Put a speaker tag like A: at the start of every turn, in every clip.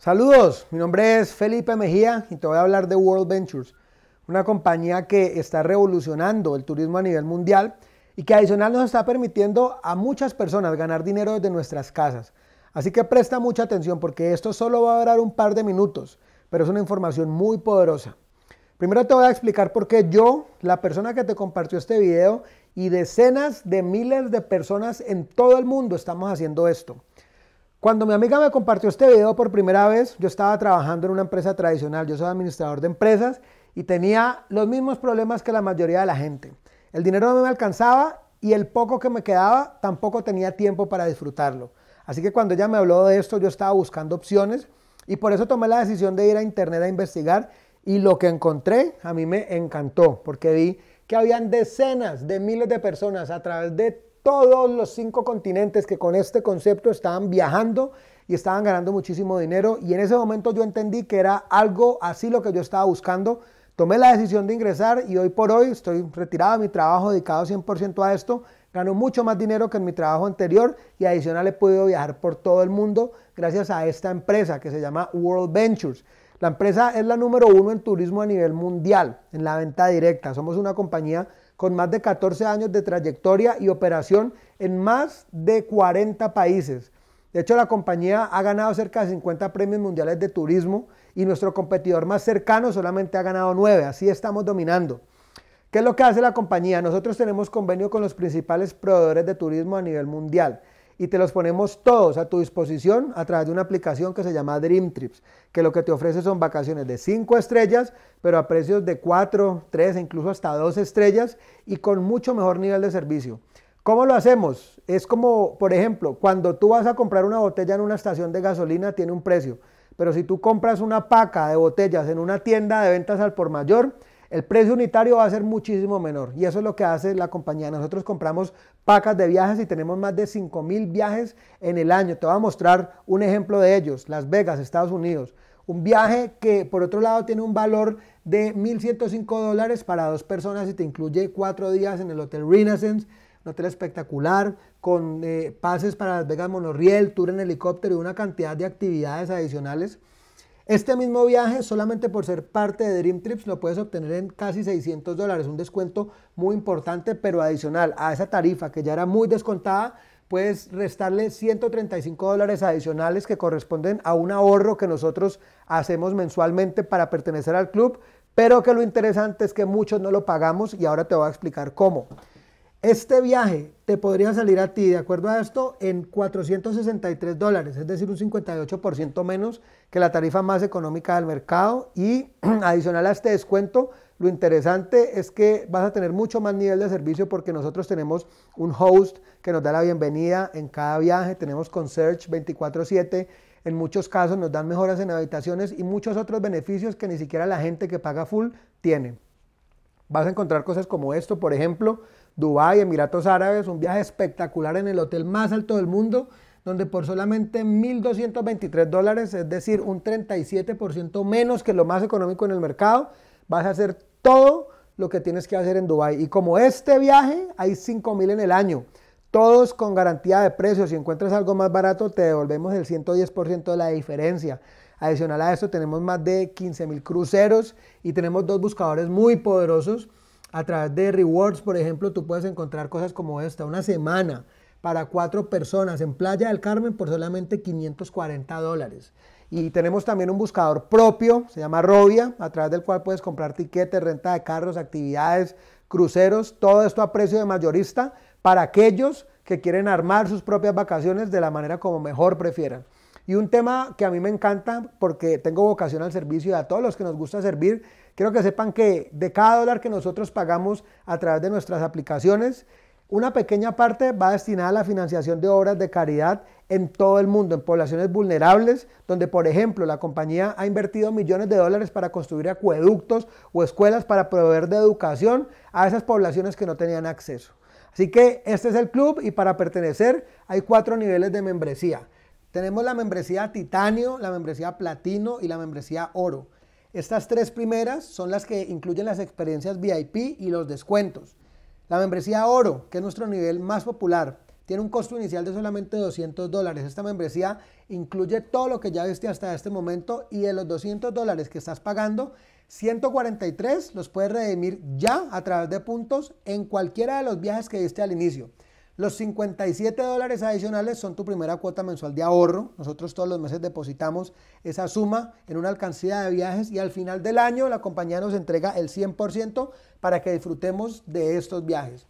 A: Saludos, mi nombre es Felipe Mejía y te voy a hablar de World Ventures, una compañía que está revolucionando el turismo a nivel mundial y que adicional nos está permitiendo a muchas personas ganar dinero desde nuestras casas. Así que presta mucha atención porque esto solo va a durar un par de minutos, pero es una información muy poderosa. Primero te voy a explicar por qué yo, la persona que te compartió este video y decenas de miles de personas en todo el mundo estamos haciendo esto. Cuando mi amiga me compartió este video por primera vez, yo estaba trabajando en una empresa tradicional, yo soy administrador de empresas y tenía los mismos problemas que la mayoría de la gente. El dinero no me alcanzaba y el poco que me quedaba tampoco tenía tiempo para disfrutarlo. Así que cuando ella me habló de esto, yo estaba buscando opciones y por eso tomé la decisión de ir a internet a investigar y lo que encontré a mí me encantó porque vi que habían decenas de miles de personas a través de todos los cinco continentes que con este concepto estaban viajando y estaban ganando muchísimo dinero. Y en ese momento yo entendí que era algo así lo que yo estaba buscando. Tomé la decisión de ingresar y hoy por hoy estoy retirado de mi trabajo, dedicado 100% a esto. Gano mucho más dinero que en mi trabajo anterior y adicional he podido viajar por todo el mundo gracias a esta empresa que se llama World Ventures. La empresa es la número uno en turismo a nivel mundial, en la venta directa. Somos una compañía con más de 14 años de trayectoria y operación en más de 40 países. De hecho, la compañía ha ganado cerca de 50 premios mundiales de turismo y nuestro competidor más cercano solamente ha ganado 9. Así estamos dominando. ¿Qué es lo que hace la compañía? Nosotros tenemos convenio con los principales proveedores de turismo a nivel mundial y te los ponemos todos a tu disposición a través de una aplicación que se llama Dream Trips, que lo que te ofrece son vacaciones de 5 estrellas, pero a precios de 4, 3 incluso hasta 2 estrellas y con mucho mejor nivel de servicio. ¿Cómo lo hacemos? Es como, por ejemplo, cuando tú vas a comprar una botella en una estación de gasolina tiene un precio, pero si tú compras una paca de botellas en una tienda de ventas al por mayor, el precio unitario va a ser muchísimo menor. Y eso es lo que hace la compañía. Nosotros compramos pacas de viajes y tenemos más de 5.000 viajes en el año. Te voy a mostrar un ejemplo de ellos. Las Vegas, Estados Unidos. Un viaje que por otro lado tiene un valor de 1.105 dólares para dos personas y te incluye cuatro días en el Hotel Renaissance un hotel espectacular, con eh, pases para Las Vegas Monorriel, tour en helicóptero y una cantidad de actividades adicionales. Este mismo viaje, solamente por ser parte de Dream Trips, lo puedes obtener en casi 600 dólares, un descuento muy importante, pero adicional a esa tarifa que ya era muy descontada, puedes restarle 135 dólares adicionales que corresponden a un ahorro que nosotros hacemos mensualmente para pertenecer al club, pero que lo interesante es que muchos no lo pagamos y ahora te voy a explicar cómo. Este viaje te podría salir a ti, de acuerdo a esto, en 463 dólares, es decir, un 58% menos que la tarifa más económica del mercado. Y adicional a este descuento, lo interesante es que vas a tener mucho más nivel de servicio porque nosotros tenemos un host que nos da la bienvenida en cada viaje, tenemos con Search 24/7. En muchos casos nos dan mejoras en habitaciones y muchos otros beneficios que ni siquiera la gente que paga full tiene. Vas a encontrar cosas como esto, por ejemplo, Dubái, Emiratos Árabes, un viaje espectacular en el hotel más alto del mundo, donde por solamente 1.223 dólares, es decir, un 37% menos que lo más económico en el mercado, vas a hacer todo lo que tienes que hacer en Dubái. Y como este viaje, hay 5.000 en el año, todos con garantía de precios. Si encuentras algo más barato, te devolvemos el 110% de la diferencia. Adicional a esto, tenemos más de 15.000 cruceros y tenemos dos buscadores muy poderosos a través de rewards, por ejemplo, tú puedes encontrar cosas como esta, una semana para cuatro personas en Playa del Carmen por solamente 540 dólares. Y tenemos también un buscador propio, se llama Robia, a través del cual puedes comprar tiquetes, renta de carros, actividades, cruceros, todo esto a precio de mayorista para aquellos que quieren armar sus propias vacaciones de la manera como mejor prefieran. Y un tema que a mí me encanta porque tengo vocación al servicio y a todos los que nos gusta servir, quiero que sepan que de cada dólar que nosotros pagamos a través de nuestras aplicaciones, una pequeña parte va destinada a la financiación de obras de caridad en todo el mundo, en poblaciones vulnerables, donde por ejemplo la compañía ha invertido millones de dólares para construir acueductos o escuelas para proveer de educación a esas poblaciones que no tenían acceso. Así que este es el club y para pertenecer hay cuatro niveles de membresía. Tenemos la membresía titanio, la membresía platino y la membresía oro. Estas tres primeras son las que incluyen las experiencias VIP y los descuentos. La membresía oro, que es nuestro nivel más popular, tiene un costo inicial de solamente 200 dólares. Esta membresía incluye todo lo que ya viste hasta este momento y de los 200 dólares que estás pagando, 143 los puedes redimir ya a través de puntos en cualquiera de los viajes que viste al inicio. Los 57 dólares adicionales son tu primera cuota mensual de ahorro. Nosotros todos los meses depositamos esa suma en una alcancía de viajes y al final del año la compañía nos entrega el 100% para que disfrutemos de estos viajes.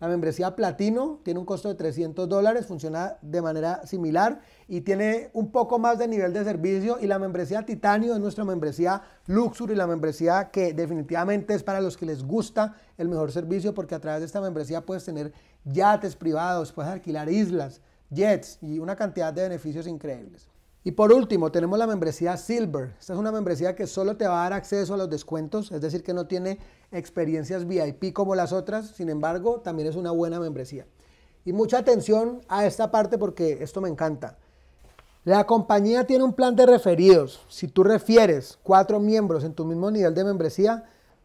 A: La membresía platino tiene un costo de 300 dólares, funciona de manera similar y tiene un poco más de nivel de servicio. Y la membresía titanio es nuestra membresía luxury, la membresía que definitivamente es para los que les gusta el mejor servicio porque a través de esta membresía puedes tener yates privados, puedes alquilar islas, jets y una cantidad de beneficios increíbles. Y por último, tenemos la membresía Silver. Esta es una membresía que solo te va a dar acceso a los descuentos, es decir, que no tiene experiencias VIP como las otras, sin embargo, también es una buena membresía. Y mucha atención a esta parte porque esto me encanta. La compañía tiene un plan de referidos. Si tú refieres cuatro miembros en tu mismo nivel de membresía,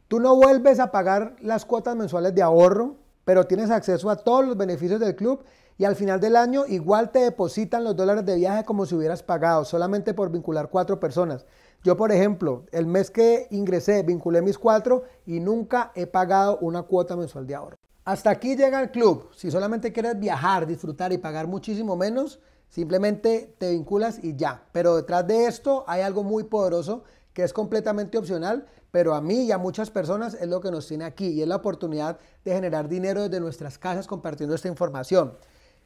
A: tú no vuelves a pagar las cuotas mensuales de ahorro, pero tienes acceso a todos los beneficios del club y al final del año igual te depositan los dólares de viaje como si hubieras pagado, solamente por vincular cuatro personas. Yo, por ejemplo, el mes que ingresé, vinculé mis cuatro y nunca he pagado una cuota mensual de ahorro. Hasta aquí llega el club. Si solamente quieres viajar, disfrutar y pagar muchísimo menos, simplemente te vinculas y ya. Pero detrás de esto hay algo muy poderoso que es completamente opcional, pero a mí y a muchas personas es lo que nos tiene aquí y es la oportunidad de generar dinero desde nuestras casas compartiendo esta información.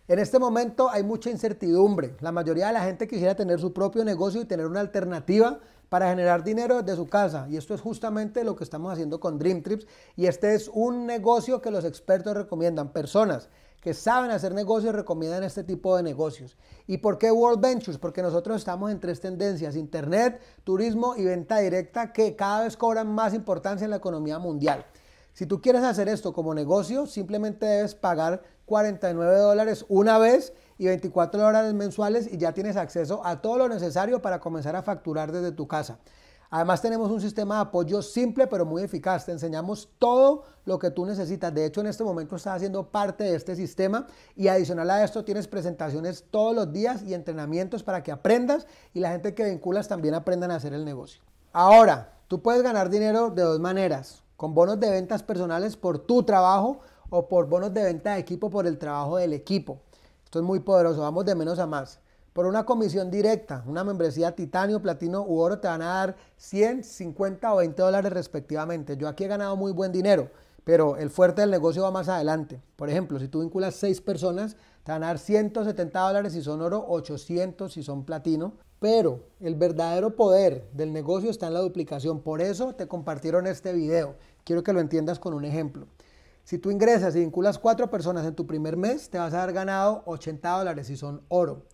A: En este momento hay mucha incertidumbre. La mayoría de la gente quisiera tener su propio negocio y tener una alternativa para generar dinero desde su casa. Y esto es justamente lo que estamos haciendo con Dream Trips. Y este es un negocio que los expertos recomiendan. Personas que saben hacer negocios recomiendan este tipo de negocios. ¿Y por qué World Ventures? Porque nosotros estamos en tres tendencias, Internet, turismo y venta directa, que cada vez cobran más importancia en la economía mundial. Si tú quieres hacer esto como negocio, simplemente debes pagar 49 dólares una vez y 24 dólares mensuales y ya tienes acceso a todo lo necesario para comenzar a facturar desde tu casa. Además tenemos un sistema de apoyo simple pero muy eficaz. Te enseñamos todo lo que tú necesitas. De hecho, en este momento estás haciendo parte de este sistema y adicional a esto tienes presentaciones todos los días y entrenamientos para que aprendas y la gente que vinculas también aprendan a hacer el negocio. Ahora, tú puedes ganar dinero de dos maneras, con bonos de ventas personales por tu trabajo o por bonos de venta de equipo por el trabajo del equipo. Esto es muy poderoso, vamos de menos a más. Por una comisión directa, una membresía titanio, platino u oro, te van a dar 100, 50 o 20 dólares respectivamente. Yo aquí he ganado muy buen dinero, pero el fuerte del negocio va más adelante. Por ejemplo, si tú vinculas 6 personas, te van a dar 170 dólares si son oro, 800 si son platino. Pero el verdadero poder del negocio está en la duplicación. Por eso te compartieron este video. Quiero que lo entiendas con un ejemplo. Si tú ingresas y vinculas cuatro personas en tu primer mes, te vas a haber ganado 80 dólares y son oro.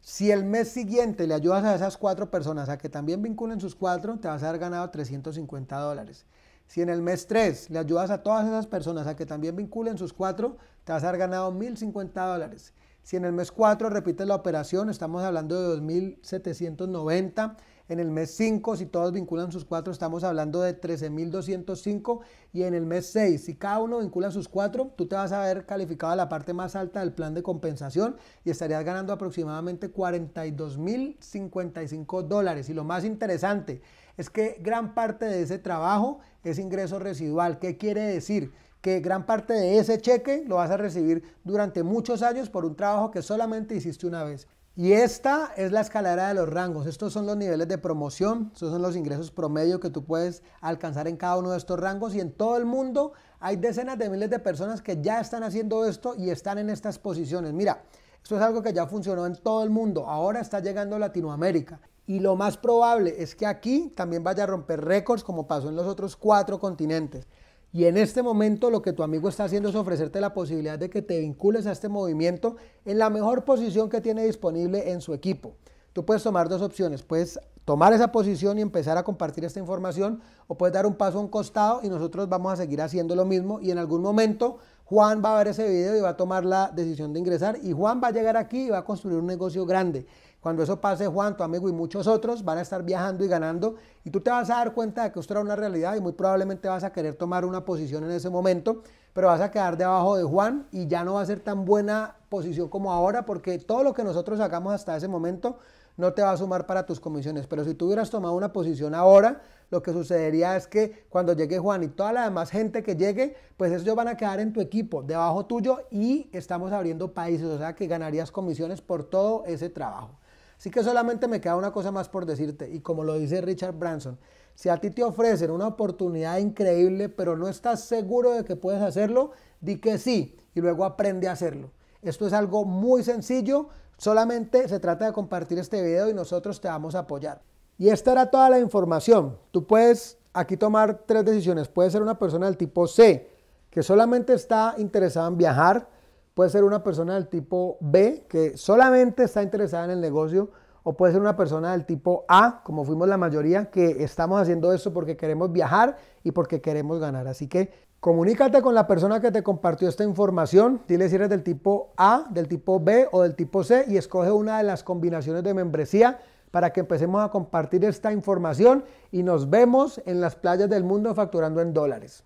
A: Si el mes siguiente le ayudas a esas cuatro personas a que también vinculen sus cuatro, te vas a haber ganado 350 dólares. Si en el mes 3 le ayudas a todas esas personas a que también vinculen sus cuatro, te vas a haber ganado 1050 dólares. Si en el mes 4 repites la operación, estamos hablando de 2790. En el mes 5, si todos vinculan sus cuatro, estamos hablando de 13.205. Y en el mes 6, si cada uno vincula sus cuatro, tú te vas a ver calificado a la parte más alta del plan de compensación y estarías ganando aproximadamente 42.055 dólares. Y lo más interesante es que gran parte de ese trabajo es ingreso residual. ¿Qué quiere decir? que gran parte de ese cheque lo vas a recibir durante muchos años por un trabajo que solamente hiciste una vez. Y esta es la escalera de los rangos. Estos son los niveles de promoción, estos son los ingresos promedio que tú puedes alcanzar en cada uno de estos rangos. Y en todo el mundo hay decenas de miles de personas que ya están haciendo esto y están en estas posiciones. Mira, esto es algo que ya funcionó en todo el mundo. Ahora está llegando a Latinoamérica. Y lo más probable es que aquí también vaya a romper récords como pasó en los otros cuatro continentes. Y en este momento lo que tu amigo está haciendo es ofrecerte la posibilidad de que te vincules a este movimiento en la mejor posición que tiene disponible en su equipo. Tú puedes tomar dos opciones, puedes tomar esa posición y empezar a compartir esta información o puedes dar un paso a un costado y nosotros vamos a seguir haciendo lo mismo y en algún momento Juan va a ver ese video y va a tomar la decisión de ingresar y Juan va a llegar aquí y va a construir un negocio grande. Cuando eso pase, Juan, tu amigo y muchos otros van a estar viajando y ganando y tú te vas a dar cuenta de que esto era una realidad y muy probablemente vas a querer tomar una posición en ese momento, pero vas a quedar debajo de Juan y ya no va a ser tan buena posición como ahora porque todo lo que nosotros hagamos hasta ese momento no te va a sumar para tus comisiones. Pero si tú hubieras tomado una posición ahora, lo que sucedería es que cuando llegue Juan y toda la demás gente que llegue, pues ellos van a quedar en tu equipo, debajo tuyo, y estamos abriendo países, o sea que ganarías comisiones por todo ese trabajo. Así que solamente me queda una cosa más por decirte, y como lo dice Richard Branson, si a ti te ofrecen una oportunidad increíble, pero no estás seguro de que puedes hacerlo, di que sí y luego aprende a hacerlo. Esto es algo muy sencillo, solamente se trata de compartir este video y nosotros te vamos a apoyar. Y esta era toda la información. Tú puedes aquí tomar tres decisiones. Puedes ser una persona del tipo C, que solamente está interesada en viajar, Puede ser una persona del tipo B, que solamente está interesada en el negocio, o puede ser una persona del tipo A, como fuimos la mayoría, que estamos haciendo eso porque queremos viajar y porque queremos ganar. Así que comunícate con la persona que te compartió esta información, dile si eres del tipo A, del tipo B o del tipo C y escoge una de las combinaciones de membresía para que empecemos a compartir esta información y nos vemos en las playas del mundo facturando en dólares.